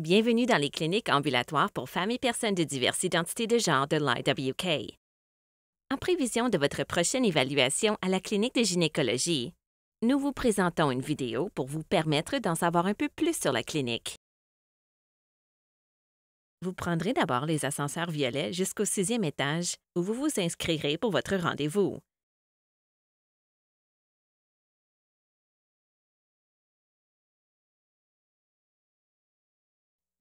Bienvenue dans les cliniques ambulatoires pour femmes et personnes de diverses identités de genre de l'IWK. En prévision de votre prochaine évaluation à la clinique de gynécologie, nous vous présentons une vidéo pour vous permettre d'en savoir un peu plus sur la clinique. Vous prendrez d'abord les ascenseurs violets jusqu'au sixième étage où vous vous inscrirez pour votre rendez-vous.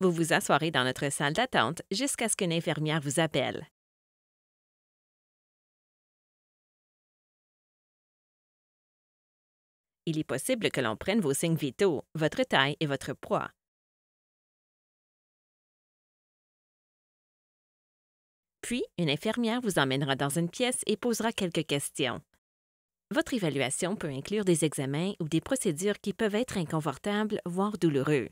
Vous vous asseurez dans notre salle d'attente jusqu'à ce qu'une infirmière vous appelle. Il est possible que l'on prenne vos signes vitaux, votre taille et votre poids. Puis, une infirmière vous emmènera dans une pièce et posera quelques questions. Votre évaluation peut inclure des examens ou des procédures qui peuvent être inconfortables, voire douloureux.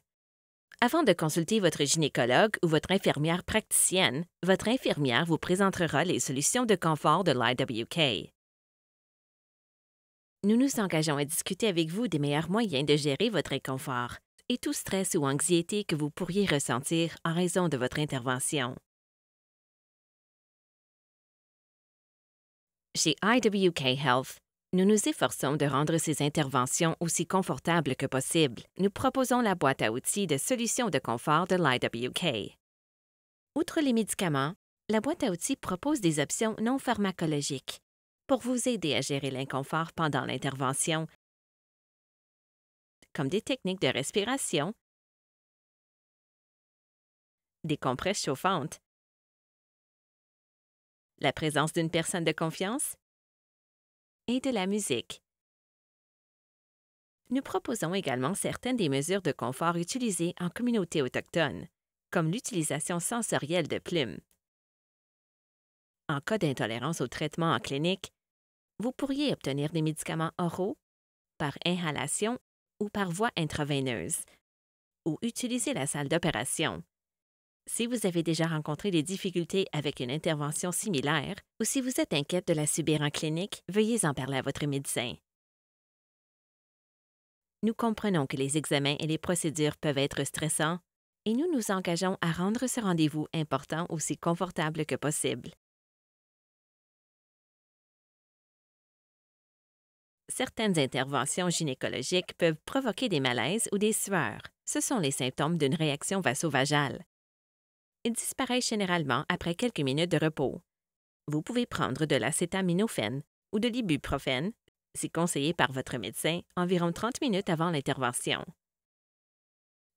Avant de consulter votre gynécologue ou votre infirmière praticienne, votre infirmière vous présentera les solutions de confort de l'IWK. Nous nous engageons à discuter avec vous des meilleurs moyens de gérer votre inconfort et tout stress ou anxiété que vous pourriez ressentir en raison de votre intervention. Chez IWK Health, nous nous efforçons de rendre ces interventions aussi confortables que possible. Nous proposons la boîte à outils de solutions de confort de l'IWK. Outre les médicaments, la boîte à outils propose des options non pharmacologiques pour vous aider à gérer l'inconfort pendant l'intervention, comme des techniques de respiration, des compresses chauffantes, la présence d'une personne de confiance, et de la musique. Nous proposons également certaines des mesures de confort utilisées en communauté autochtone, comme l'utilisation sensorielle de plumes. En cas d'intolérance au traitement en clinique, vous pourriez obtenir des médicaments oraux, par inhalation ou par voie intraveineuse, ou utiliser la salle d'opération, si vous avez déjà rencontré des difficultés avec une intervention similaire ou si vous êtes inquiète de la subir en clinique, veuillez en parler à votre médecin. Nous comprenons que les examens et les procédures peuvent être stressants et nous nous engageons à rendre ce rendez-vous important aussi confortable que possible. Certaines interventions gynécologiques peuvent provoquer des malaises ou des sueurs. Ce sont les symptômes d'une réaction vasovagale. Il disparaît généralement après quelques minutes de repos. Vous pouvez prendre de l'acétaminophène ou de l'ibuprofène, si conseillé par votre médecin, environ 30 minutes avant l'intervention.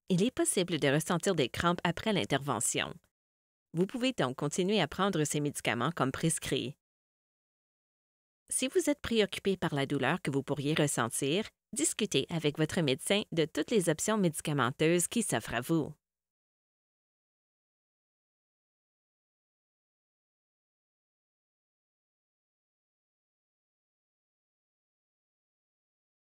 Il est possible de ressentir des crampes après l'intervention. Vous pouvez donc continuer à prendre ces médicaments comme prescrit. Si vous êtes préoccupé par la douleur que vous pourriez ressentir, discutez avec votre médecin de toutes les options médicamenteuses qui s'offrent à vous.